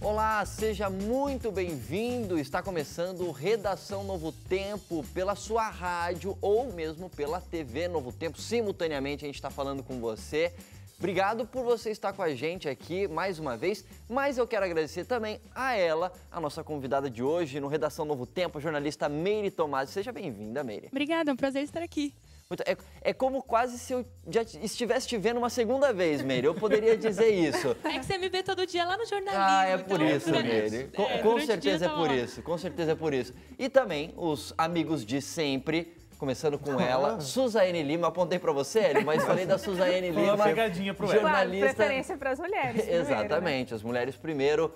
Olá, seja muito bem-vindo. Está começando Redação Novo Tempo pela sua rádio ou mesmo pela TV Novo Tempo. Simultaneamente a gente está falando com você. Obrigado por você estar com a gente aqui mais uma vez, mas eu quero agradecer também a ela, a nossa convidada de hoje no Redação Novo Tempo, a jornalista Meire Tomás. Seja bem-vinda, Meire. Obrigada, é um prazer estar aqui. Muito, é, é como quase se eu já estivesse te vendo uma segunda vez, Meire. Eu poderia dizer isso. É que você me vê todo dia lá no jornalismo. Ah, é então por então, isso, Meire. Com, é, com certeza tá é por lá. isso. Com certeza é por isso. E também os amigos de sempre começando com ah. ela, Suzane Lima. Apontei para você, Eli, mas falei da Suzane Lima. Uma pegadinha pro jornalista. Claro, preferência para as mulheres. Primeiro, né? Exatamente, né? as mulheres primeiro.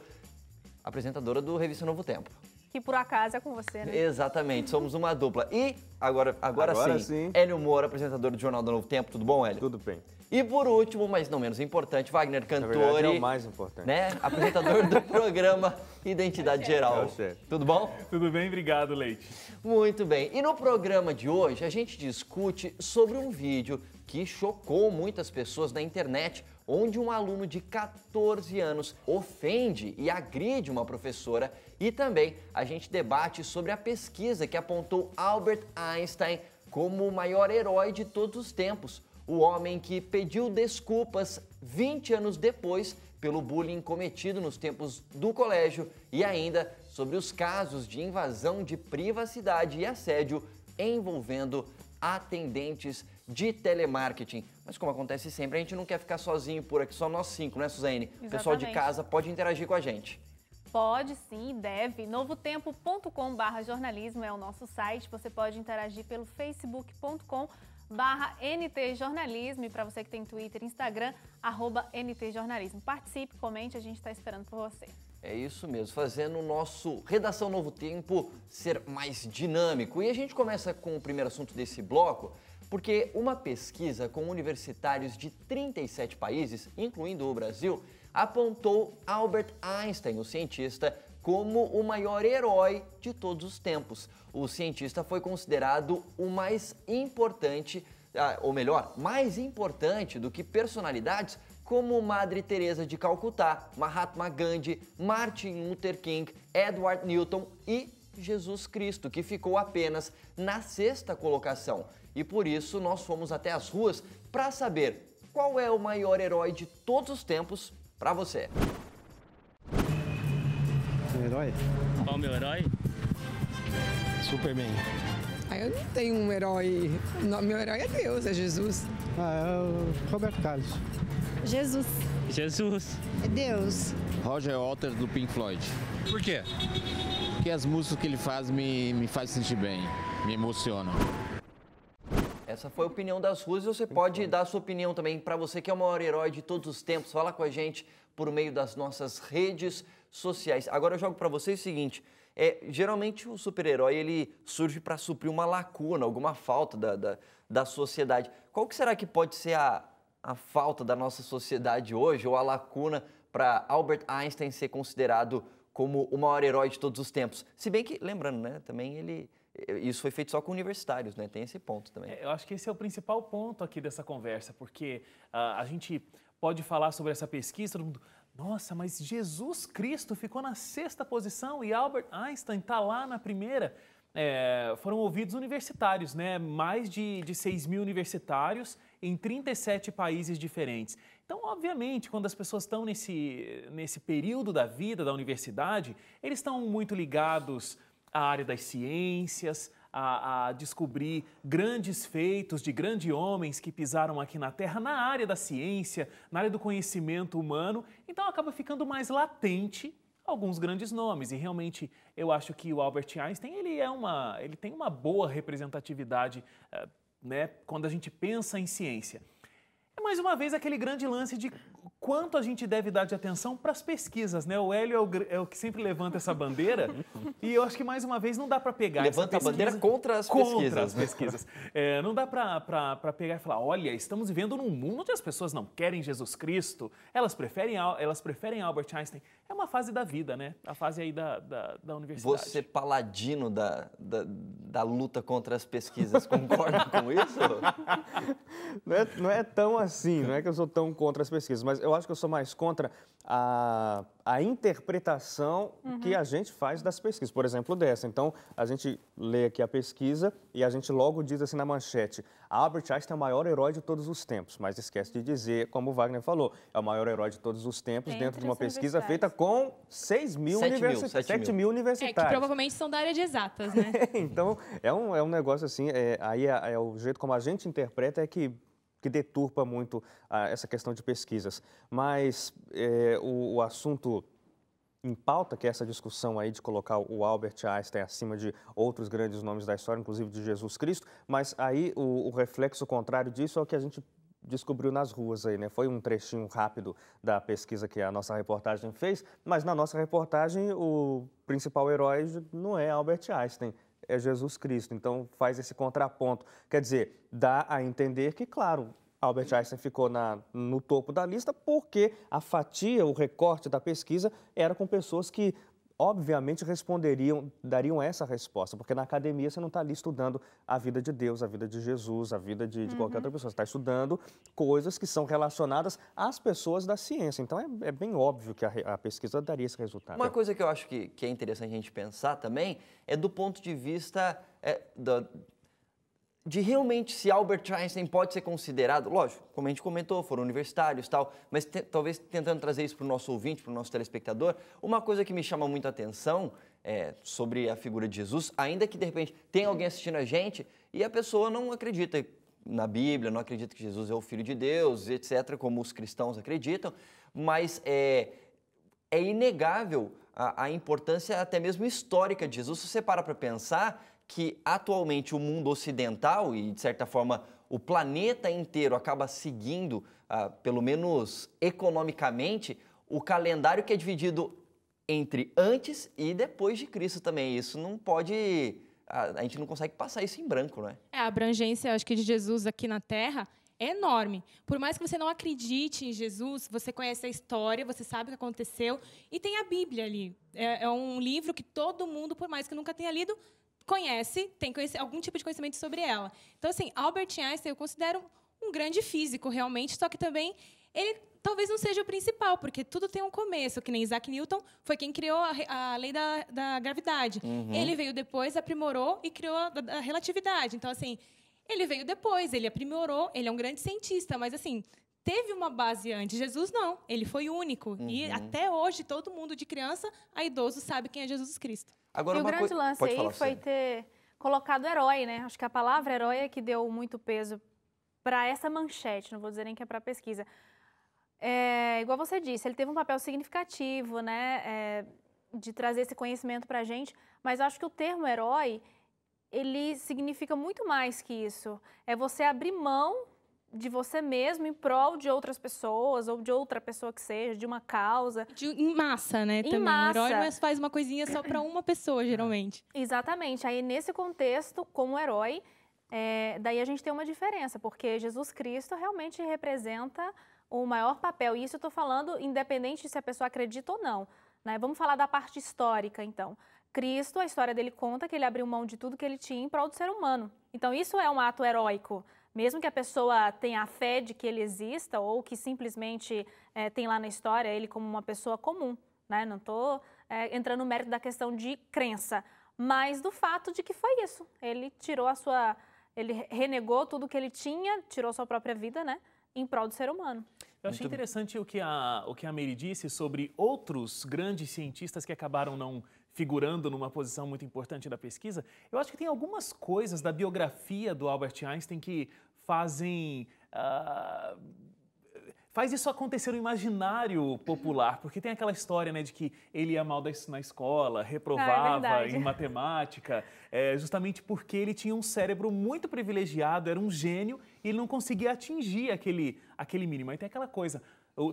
Apresentadora do Revista Novo Tempo que por acaso é com você, né? Exatamente, somos uma dupla. E agora, agora, agora sim, sim, Hélio Moura, apresentador do Jornal do Novo Tempo. Tudo bom, Hélio? Tudo bem. E por último, mas não menos importante, Wagner Cantori. é o mais importante. Né? Apresentador do programa Identidade é Geral. É Tudo bom? Tudo bem, obrigado, Leite. Muito bem. E no programa de hoje, a gente discute sobre um vídeo que chocou muitas pessoas na internet onde um aluno de 14 anos ofende e agride uma professora, e também a gente debate sobre a pesquisa que apontou Albert Einstein como o maior herói de todos os tempos, o homem que pediu desculpas 20 anos depois pelo bullying cometido nos tempos do colégio e ainda sobre os casos de invasão de privacidade e assédio envolvendo atendentes de telemarketing. Mas como acontece sempre, a gente não quer ficar sozinho por aqui, só nós cinco, né, Suzane? Exatamente. O pessoal de casa pode interagir com a gente. Pode sim, deve. Novotempo.com/barra jornalismo é o nosso site. Você pode interagir pelo facebook.com barra E para você que tem Twitter, Instagram, arroba Participe, comente, a gente está esperando por você. É isso mesmo, fazendo o nosso Redação Novo Tempo ser mais dinâmico. E a gente começa com o primeiro assunto desse bloco, porque uma pesquisa com universitários de 37 países, incluindo o Brasil, apontou Albert Einstein, o cientista, como o maior herói de todos os tempos. O cientista foi considerado o mais importante, ah, ou melhor, mais importante do que personalidades como Madre Teresa de Calcutá, Mahatma Gandhi, Martin Luther King, Edward Newton e Jesus Cristo, que ficou apenas na sexta colocação. E por isso nós fomos até as ruas para saber qual é o maior herói de todos os tempos para você. Meu herói? Qual o meu herói? Superman. Ah, eu não tenho um herói. Meu herói é Deus, é Jesus. Ah, é o Roberto Carlos. Jesus. Jesus. É Deus. Roger Waters do Pink Floyd. Por quê? Porque as músicas que ele faz me, me faz sentir bem, me emocionam. Essa foi a opinião das ruas e você pode dar a sua opinião também para você que é o maior herói de todos os tempos. Fala com a gente por meio das nossas redes sociais. Agora eu jogo para vocês o seguinte, é, geralmente o super-herói ele surge para suprir uma lacuna, alguma falta da, da, da, sociedade. Qual que será que pode ser a, a falta da nossa sociedade hoje ou a lacuna para Albert Einstein ser considerado como o maior herói de todos os tempos? Se bem que, lembrando, né, também ele isso foi feito só com universitários, né? Tem esse ponto também. É, eu acho que esse é o principal ponto aqui dessa conversa, porque uh, a gente pode falar sobre essa pesquisa, todo mundo, nossa, mas Jesus Cristo ficou na sexta posição e Albert Einstein está lá na primeira. É, foram ouvidos universitários, né? Mais de, de 6 mil universitários em 37 países diferentes. Então, obviamente, quando as pessoas estão nesse, nesse período da vida da universidade, eles estão muito ligados a área das ciências, a, a, descobrir grandes feitos de grandes homens que pisaram aqui na Terra na área da ciência, na área do conhecimento humano. Então acaba ficando mais latente alguns grandes nomes e realmente eu acho que o Albert Einstein ele é uma ele tem uma boa representatividade eh, né quando a gente pensa em ciência é mais uma vez aquele grande lance de quanto a gente deve dar de atenção para as pesquisas, né? O Hélio é o, é o, que sempre levanta essa bandeira e eu acho que mais uma vez não dá para pegar levanta a bandeira contra as contra pesquisas, as né? pesquisas. É, não dá para pegar e falar, olha, estamos vivendo num mundo onde as pessoas não querem Jesus Cristo, elas preferem elas preferem Albert Einstein. É uma fase da vida, né? A fase aí da, da, da universidade. Você paladino da, da, da, luta contra as pesquisas, concorda com isso? não, é, não é tão assim, não é que eu sou tão contra as pesquisas, mas eu eu acho que eu sou mais contra a, a interpretação uhum. que a gente faz das pesquisas, por exemplo, dessa. Então, a gente lê aqui a pesquisa e a gente logo diz assim na manchete: Albert Einstein é o maior herói de todos os tempos, mas esquece de dizer, como o Wagner falou, é o maior herói de todos os tempos Entre dentro de uma pesquisa feita com 6 mil, universi 7 mil. mil universitários. É, que provavelmente são da área de exatas, né? então, é um, é um negócio assim, é, aí é, é o jeito como a gente interpreta é que que deturpa muito ah, essa questão de pesquisas. Mas eh, o, o assunto em pauta, que é essa discussão aí de colocar o Albert Einstein acima de outros grandes nomes da história, inclusive de Jesus Cristo, mas aí o, o reflexo contrário disso é o que a gente descobriu nas ruas aí, né? Foi um trechinho rápido da pesquisa que a nossa reportagem fez, mas na nossa reportagem o principal herói não é Albert Einstein, é Jesus Cristo. Então faz esse contraponto. Quer dizer, dá a entender que, claro, Albert Einstein ficou na, no topo da lista porque a fatia, o recorte da pesquisa era com pessoas que obviamente responderiam, dariam essa resposta, porque na academia você não está ali estudando a vida de Deus, a vida de Jesus, a vida de, de uhum. qualquer outra pessoa. Você está estudando coisas que são relacionadas às pessoas da ciência. Então é, é bem óbvio que a, a, pesquisa daria esse resultado. Uma coisa que eu acho que, que, é interessante a gente pensar também é do ponto de vista é, de realmente se Albert Einstein pode ser considerado, lógico, como a gente comentou, foram universitários tal, mas te, talvez tentando trazer isso para o nosso ouvinte, para o nosso telespectador, uma coisa que me chama muito a atenção é, sobre a figura de Jesus, ainda que de repente tem alguém assistindo a gente e a pessoa não acredita na Bíblia, não acredita que Jesus é o Filho de Deus, etc., como os cristãos acreditam, mas é, é inegável a, a importância até mesmo histórica de Jesus. Se você para para pensar, que atualmente o mundo ocidental e, de certa forma, o planeta inteiro acaba seguindo, ah, pelo menos economicamente, o calendário que é dividido entre antes e depois de Cristo também. Isso não pode. A, ah, a gente não consegue passar isso em branco, não é? É, a abrangência, acho que, de Jesus aqui na Terra é enorme. Por mais que você não acredite em Jesus, você conhece a história, você sabe o que aconteceu. E tem a Bíblia ali. É, é um livro que todo mundo, por mais que nunca tenha lido, conhece, tem algum tipo de conhecimento sobre ela. Então, assim, Albert Einstein eu considero um grande físico, realmente, só que também ele talvez não seja o principal, porque tudo tem um começo, que nem Isaac Newton foi quem criou a, a lei da, da gravidade. Uhum. Ele veio depois, aprimorou e criou a, a relatividade. Então, assim, ele veio depois, ele aprimorou, ele é um grande cientista, mas, assim, teve uma base antes. Jesus não, ele foi único. Uhum. E até hoje, todo mundo de criança a idoso sabe quem é Jesus Cristo. Agora, e o grande lance Pode aí foi assim. ter colocado herói, né? Acho que a palavra herói é que deu muito peso para essa manchete, não vou dizer nem que é para pesquisa. É, igual você disse, ele teve um papel significativo, né? É, de trazer esse conhecimento para a gente, mas acho que o termo herói ele significa muito mais que isso. É você abrir mão de você mesmo em prol de outras pessoas ou de outra pessoa que seja, de uma causa. De, em massa, né? Em também. massa. O herói mas faz uma coisinha só para uma pessoa, geralmente. Exatamente. Aí, nesse contexto, como herói, é, daí a gente tem uma diferença, porque Jesus Cristo realmente representa o maior papel. E isso eu estou falando independente se a pessoa acredita ou não. Né? Vamos falar da parte histórica, então. Cristo, a história dele conta que ele abriu mão de tudo que ele tinha em prol do ser humano. Então, isso é um ato heróico mesmo que a pessoa tenha a fé de que ele exista ou que simplesmente é, tem lá na história ele como uma pessoa comum, né? Não estou eh, é, entrando no mérito da questão de crença, mas do fato de que foi isso. Ele tirou a sua, ele renegou tudo que ele tinha, tirou sua própria vida, né? Em prol do ser humano. Eu achei interessante o que, a, o que a Mary disse sobre outros grandes cientistas que acabaram não figurando numa posição muito importante da pesquisa, eu acho que tem algumas coisas da biografia do Albert Einstein que fazem. Uh, faz isso acontecer no imaginário popular, porque tem aquela história né, de que ele ia mal na escola, reprovava ah, é em matemática, é, justamente porque ele tinha um cérebro muito privilegiado, era um gênio e ele não conseguia atingir aquele, aquele mínimo. Aí tem aquela coisa,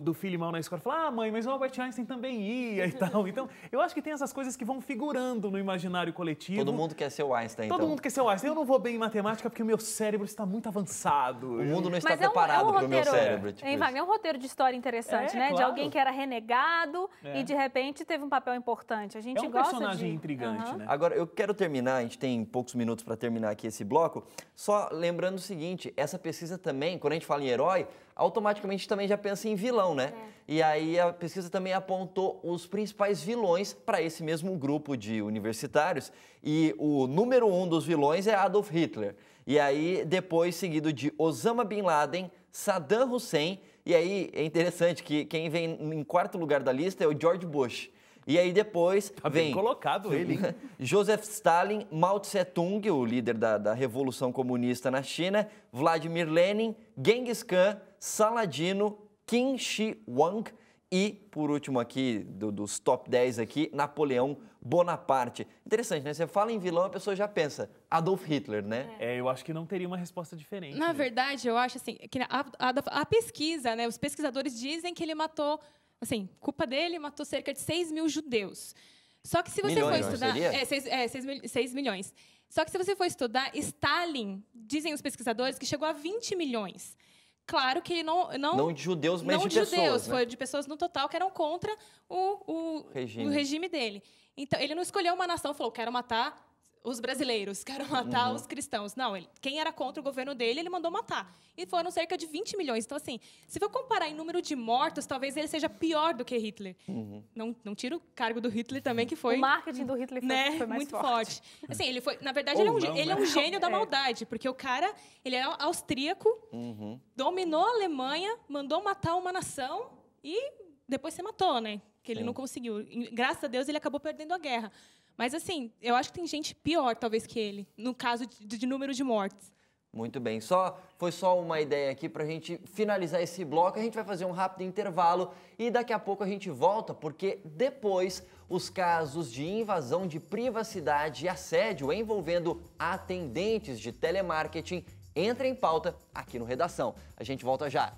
do filho mal na escola fala, ah, mãe, mas o Albert Einstein também ia e tal. Então, eu acho que tem essas coisas que vão figurando no imaginário coletivo. Todo mundo quer ser o Einstein, Todo então. mundo quer ser o Einstein. Eu não vou bem em matemática porque o meu cérebro está muito avançado. O mundo não está mas preparado é um, é um para o meu cérebro. Tipo é, é um roteiro de história interessante, é, né? Claro. De alguém que era renegado é. e, de repente, teve um papel importante. A gente gosta É um personagem de... intrigante, uhum. né? Agora, eu quero terminar, a gente tem poucos minutos para terminar aqui esse bloco, só lembrando o seguinte, essa pesquisa também, quando a gente fala em herói, automaticamente também já pensa em vilão, né? É. E aí a pesquisa também apontou os principais vilões para esse mesmo grupo de universitários. E o número um dos vilões é Adolf Hitler. E aí, depois, seguido de Osama Bin Laden, Saddam Hussein. E aí é interessante que quem vem em quarto lugar da lista é o George Bush. E aí depois tá vem... colocado ele. Joseph Stalin, Mao Tse-Tung, o líder da, da Revolução Comunista na China, Vladimir Lenin, Genghis Khan, Saladino, Qin Shi Huang e, por último aqui, do, dos top 10 aqui, Napoleão Bonaparte. Interessante, né? Você fala em vilão, a pessoa já pensa Adolf Hitler, né? É. é, eu acho que não teria uma resposta diferente. Na né? verdade, eu acho assim, que a, a, a pesquisa, né? Os pesquisadores dizem que ele matou, assim, culpa dele, matou cerca de 6 mil judeus. Só que se você milhões, for estudar. É, 6, é, 6, 6 milhões. Só que se você for estudar, Stalin, dizem os pesquisadores, que chegou a 20 milhões claro que não. Não, não de judeus, mas não de, de pessoas. judeus, né? foi de pessoas no total que eram contra o, o, regime. o regime dele. Então, ele não escolheu uma nação, falou, quero matar os brasileiros, quero matar uhum. os cristãos. Não, ele, quem era contra o governo dele, ele mandou matar. E foram cerca de 20 milhões. Então, assim, se for comparar em número de mortos, talvez ele seja pior do que Hitler. Uhum. Não, não tira o cargo do Hitler também, que foi... O marketing do Hitler foi, né, foi muito forte. forte. Assim, ele foi... Na verdade, Ou ele é, um, não, né? ele é um gênio da é. maldade, porque o cara, ele é austríaco, uhum. dominou a Alemanha, mandou matar uma nação e depois se matou, né? Que ele Sim. não conseguiu. Graças a Deus, ele acabou perdendo a guerra. Mas, assim, eu acho que tem gente pior, talvez, que ele, no caso de, de número de mortes. Muito bem, só foi só uma ideia aqui para a gente finalizar esse bloco. A gente vai fazer um rápido intervalo e daqui a pouco a gente volta, porque depois os casos de invasão de privacidade e assédio envolvendo atendentes de telemarketing entram em pauta aqui no Redação. A gente volta já.